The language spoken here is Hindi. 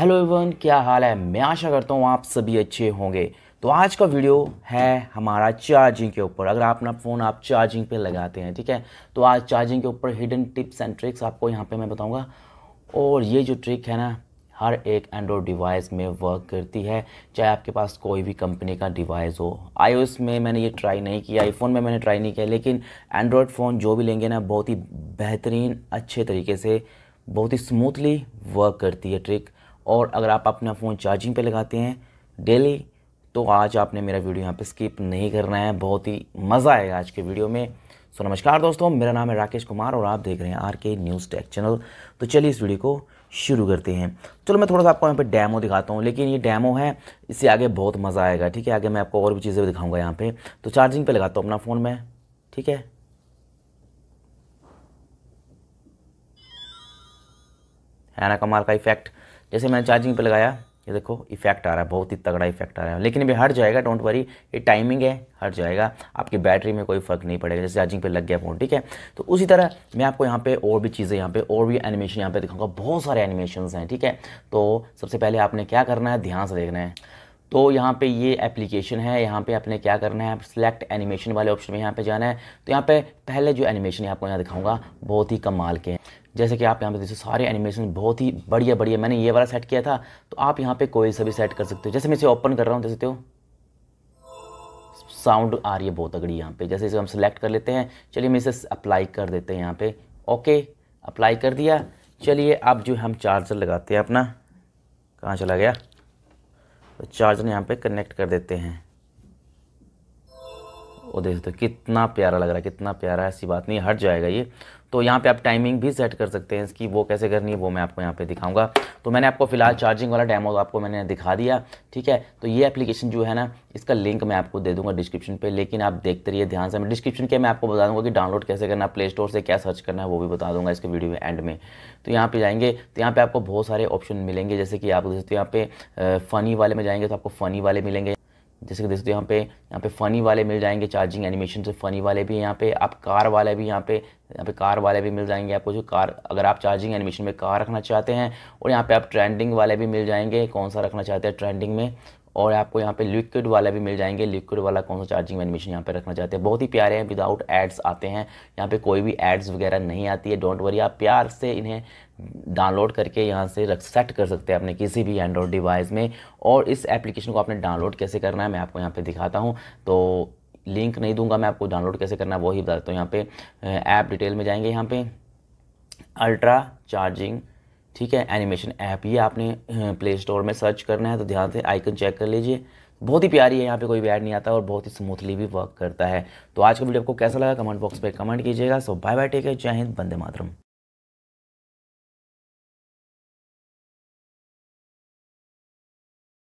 हेलो एवरीवन क्या हाल है मैं आशा करता हूँ आप सभी अच्छे होंगे तो आज का वीडियो है हमारा चार्जिंग के ऊपर अगर आप अपना फ़ोन आप चार्जिंग पे लगाते हैं ठीक है तो आज चार्जिंग के ऊपर हिडन टिप्स एंड ट्रिक्स आपको यहाँ पे मैं बताऊँगा और ये जो ट्रिक है ना हर एक एंड्रॉयड डिवाइस में वर्क करती है चाहे आपके पास कोई भी कंपनी का डिवाइस हो आई में मैंने ये ट्राई नहीं किया आईफोन में मैंने ट्राई नहीं किया लेकिन एंड्रॉयड फ़ोन जो भी लेंगे ना बहुत ही बेहतरीन अच्छे तरीके से बहुत ही स्मूथली वर्क करती है ट्रिक और अगर आप अपना फ़ोन चार्जिंग पे लगाते हैं डेली तो आज आपने मेरा वीडियो यहाँ पे स्किप नहीं करना है बहुत ही मज़ा आएगा आज के वीडियो में सो नमस्कार दोस्तों मेरा नाम है राकेश कुमार और आप देख रहे हैं आर के न्यूज़ टेक चैनल तो चलिए इस वीडियो को शुरू करते हैं चलो मैं थोड़ा सा आपको यहाँ पे डैमो दिखाता हूँ लेकिन ये डैमो है इससे आगे बहुत मज़ा आएगा ठीक है आगे मैं आपको और भी चीज़ें दिखाऊँगा यहाँ पर तो चार्जिंग पर लगाता हूँ अपना फ़ोन में ठीक है है ना कमाल का इफेक्ट जैसे मैंने चार्जिंग पे लगाया ये देखो इफेक्ट आ रहा है बहुत ही तगड़ा इफेक्ट आ रहा है लेकिन अभी हट जाएगा डोंट वरी ये टाइमिंग है हट जाएगा आपकी बैटरी में कोई फ़र्क नहीं पड़ेगा जैसे चार्जिंग पे लग गया फ़ोन ठीक है तो उसी तरह मैं आपको यहाँ पे और भी चीज़ें यहाँ पे और भी एनिमेशन यहाँ पे दिखाऊंगा बहुत सारे एनिमेशन हैं ठीक है तो सबसे पहले आपने क्या करना है ध्यान से देखना है तो यहाँ पे ये एप्लीकेशन है यहाँ पे आपने क्या करना है आप सिलेक्ट एनिमेशन वाले ऑप्शन में यहाँ पे जाना है तो यहाँ पे पहले जो एनिमेशन है आपको यहाँ दिखाऊंगा बहुत ही कमाल के हैं जैसे कि आप यहाँ पे देखो सारे एनिमेशन बहुत ही बढ़िया बढ़िया मैंने ये वाला सेट किया था तो आप यहाँ पे कोई सा भी सेट कर सकते हो जैसे मैं इसे ओपन कर रहा हूँ देख सकते हो साउंड आ रही है बहुत अगड़ी यहाँ पे जैसे इसे हम सिलेक्ट कर लेते हैं चलिए मैं इसे अप्लाई कर देते हैं यहाँ पे ओके अप्लाई कर दिया चलिए अब जो हम चार्जर लगाते हैं अपना कहाँ चला गया तो चार्जर यहाँ पे कनेक्ट कर देते हैं वो देख सकते हो कितना प्यारा लग रहा है कितना प्यारा ऐसी बात नहीं हट जाएगा ये तो यहाँ पे आप टाइमिंग भी सेट कर सकते हैं इसकी वो कैसे करनी है वो मैं आपको यहाँ पे दिखाऊंगा तो मैंने आपको फिलहाल चार्जिंग वाला डेमो आपको मैंने दिखा दिया ठीक है तो ये एप्लीकेशन जो है ना इसका लिंक मैं आपको दे दूंगा डिस्क्रिप्शन पे लेकिन आप देखते रहिए ध्यान से मैं डिस्क्रिप्शन के मैं आपको बता दूंगा कि डाउनलोड कैसे करना प्ले स्टोर से क्या सर्च करना है वो भी बता दूंगा इसके वीडियो में एंड में तो यहाँ पर जाएंगे तो यहाँ पर आपको बहुत सारे ऑप्शन मिलेंगे जैसे कि आप देख सकते हो यहाँ पे फ़नी वाले में जाएंगे तो आपको फ़नी वाले मिलेंगे जैसे कि देख सकते हो यहाँ पे यहाँ पे फ़नी वाले मिल जाएंगे चार्जिंग एनिमेशन से फ़नी वाले भी यहाँ पे आप कार वाले भी यहाँ पे यहाँ पे कार वाले भी मिल जाएंगे आपको जो कार अगर आप चार्जिंग एनिमेशन में कार रखना चाहते हैं और यहाँ पे आप ट्रेंडिंग वाले भी मिल जाएंगे कौन सा रखना चाहते हैं ट्रेंडिंग में और आपको यहाँ पे लिक्विड वाला भी मिल जाएंगे लिक्विड वाला कौन सा चार्जिंग एडमिशन यहाँ पे रखना चाहते हैं बहुत ही प्यारे हैं विदाउट एड्स आते हैं यहाँ पे कोई भी एड्स वगैरह नहीं आती है डोंट वरी आप प्यार से इन्हें डाउनलोड करके यहाँ से रख सेट कर सकते हैं अपने किसी भी एंड्रॉयड डिवाइस में और इस एप्लीकेशन को आपने डाउनलोड कैसे करना है मैं आपको यहाँ पर दिखाता हूँ तो लिंक नहीं दूंगा मैं आपको डाउनलोड कैसे करना है वही बता देता हूँ यहाँ पे ऐप डिटेल में जाएंगे यहाँ पे अल्ट्रा चार्जिंग ठीक है एनिमेशन ऐप ये आपने प्ले स्टोर में सर्च करना है तो ध्यान से आइकन चेक कर लीजिए बहुत ही प्यारी है यहाँ पे कोई ऐड नहीं आता और बहुत ही स्मूथली भी वर्क करता है तो आज का वीडियो आपको कैसा लगा कमेंट बॉक्स पे कमेंट कीजिएगा सो बाय बाय टेक जय हिंद बंदे मातरम